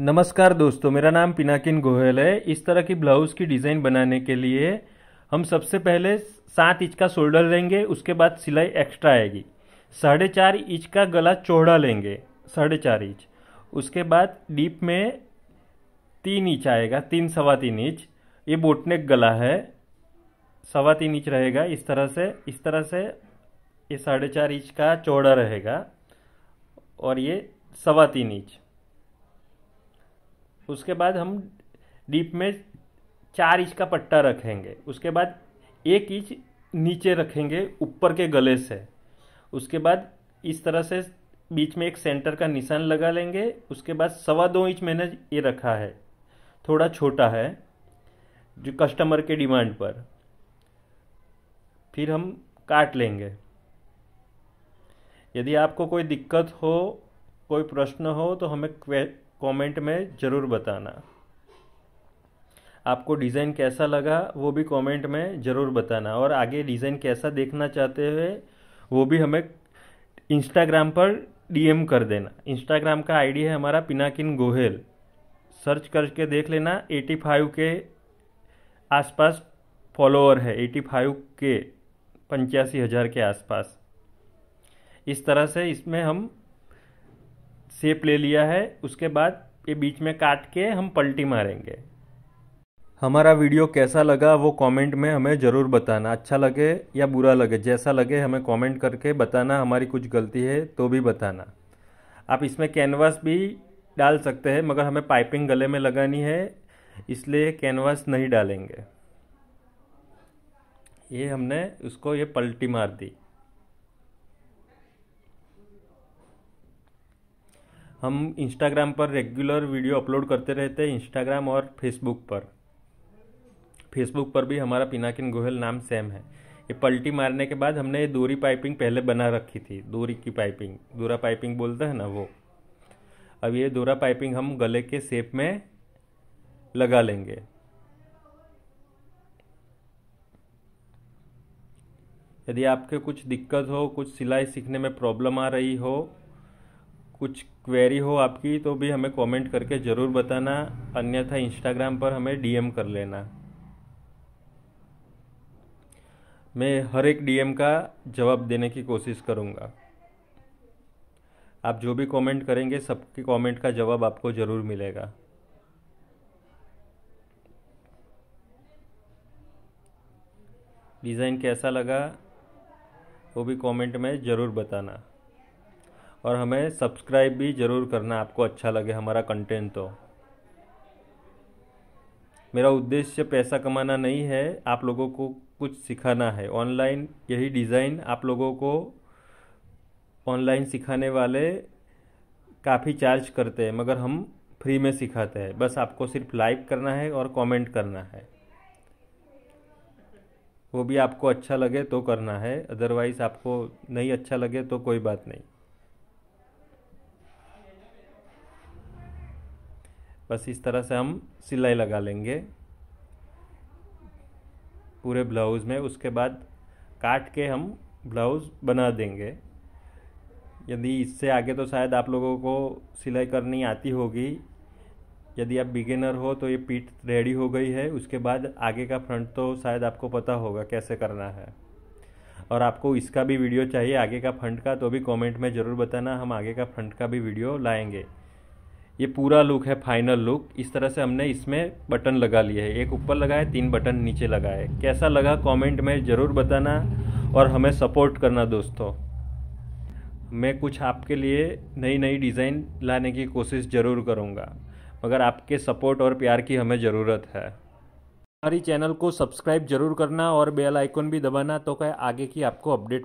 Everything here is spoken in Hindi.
नमस्कार दोस्तों मेरा नाम पिनाकिन गोयल है इस तरह की ब्लाउज़ की डिज़ाइन बनाने के लिए हम सबसे पहले सात इंच का शोल्डर लेंगे उसके बाद सिलाई एक्स्ट्रा आएगी साढ़े चार इंच का गला चौड़ा लेंगे साढ़े चार इंच उसके बाद डीप में तीन इंच आएगा तीन सवा तीन इंच ये बोटनेक गला है सवा तीन इंच रहेगा इस तरह से इस तरह से ये साढ़े चार इंच का चौड़ा रहेगा और ये सवा तीन इंच उसके बाद हम डीप में चार इंच का पट्टा रखेंगे उसके बाद एक इंच नीचे रखेंगे ऊपर के गले से उसके बाद इस तरह से बीच में एक सेंटर का निशान लगा लेंगे उसके बाद सवा दो इंच मैंने ये रखा है थोड़ा छोटा है जो कस्टमर के डिमांड पर फिर हम काट लेंगे यदि आपको कोई दिक्कत हो कोई प्रश्न हो तो हमें कमेंट में ज़रूर बताना आपको डिज़ाइन कैसा लगा वो भी कमेंट में ज़रूर बताना और आगे डिज़ाइन कैसा देखना चाहते हैं वो भी हमें इंस्टाग्राम पर डीएम कर देना इंस्टाग्राम का आईडी है हमारा पिनाकिन गोहेल सर्च करके देख लेना एटी फाइव के आसपास फॉलोअर है एटी फाइव के पंचासी हज़ार के आसपास इस तरह से इसमें हम सेप ले लिया है उसके बाद ये बीच में काट के हम पलटी मारेंगे हमारा वीडियो कैसा लगा वो कमेंट में हमें ज़रूर बताना अच्छा लगे या बुरा लगे जैसा लगे हमें कमेंट करके बताना हमारी कुछ गलती है तो भी बताना आप इसमें कैनवास भी डाल सकते हैं मगर हमें पाइपिंग गले में लगानी है इसलिए कैनवास नहीं डालेंगे ये हमने उसको ये पलटी मार दी हम इंस्टाग्राम पर रेगुलर वीडियो अपलोड करते रहते हैं इंस्टाग्राम और फेसबुक पर फेसबुक पर भी हमारा पिनाकिन गोहल नाम सेम है ये पलटी मारने के बाद हमने ये दूरी पाइपिंग पहले बना रखी थी दूरी की पाइपिंग दूरा पाइपिंग बोलते हैं ना वो अब ये दूरा पाइपिंग हम गले के सेप में लगा लेंगे यदि आपके कुछ दिक्कत हो कुछ सिलाई सीखने में प्रॉब्लम आ रही हो कुछ क्वेरी हो आपकी तो भी हमें कमेंट करके ज़रूर बताना अन्यथा इंस्टाग्राम पर हमें डीएम कर लेना मैं हर एक डीएम का जवाब देने की कोशिश करूँगा आप जो भी कमेंट करेंगे सबके कमेंट का जवाब आपको ज़रूर मिलेगा डिज़ाइन कैसा लगा वो भी कमेंट में ज़रूर बताना और हमें सब्सक्राइब भी ज़रूर करना आपको अच्छा लगे हमारा कंटेंट तो मेरा उद्देश्य पैसा कमाना नहीं है आप लोगों को कुछ सिखाना है ऑनलाइन यही डिज़ाइन आप लोगों को ऑनलाइन सिखाने वाले काफ़ी चार्ज करते हैं मगर हम फ्री में सिखाते हैं बस आपको सिर्फ लाइक करना है और कमेंट करना है वो भी आपको अच्छा लगे तो करना है अदरवाइज़ आपको नहीं अच्छा लगे तो कोई बात नहीं बस इस तरह से हम सिलाई लगा लेंगे पूरे ब्लाउज़ में उसके बाद काट के हम ब्लाउज़ बना देंगे यदि इससे आगे तो शायद आप लोगों को सिलाई करनी आती होगी यदि आप बिगिनर हो तो ये पीठ रेडी हो गई है उसके बाद आगे का फ्रंट तो शायद आपको पता होगा कैसे करना है और आपको इसका भी वीडियो चाहिए आगे का फ्रंट का तो भी कमेंट में ज़रूर बताना हम आगे का फ्रंट का भी वीडियो लाएंगे ये पूरा लुक है फाइनल लुक इस तरह से हमने इसमें बटन लगा लिए है एक ऊपर लगाए तीन बटन नीचे लगाए कैसा लगा कमेंट में ज़रूर बताना और हमें सपोर्ट करना दोस्तों मैं कुछ आपके लिए नई नई डिज़ाइन लाने की कोशिश ज़रूर करूँगा मगर आपके सपोर्ट और प्यार की हमें ज़रूरत है हमारी चैनल को सब्सक्राइब जरूर करना और बेल आइकन भी दबाना तो क्या आगे की आपको अपडेट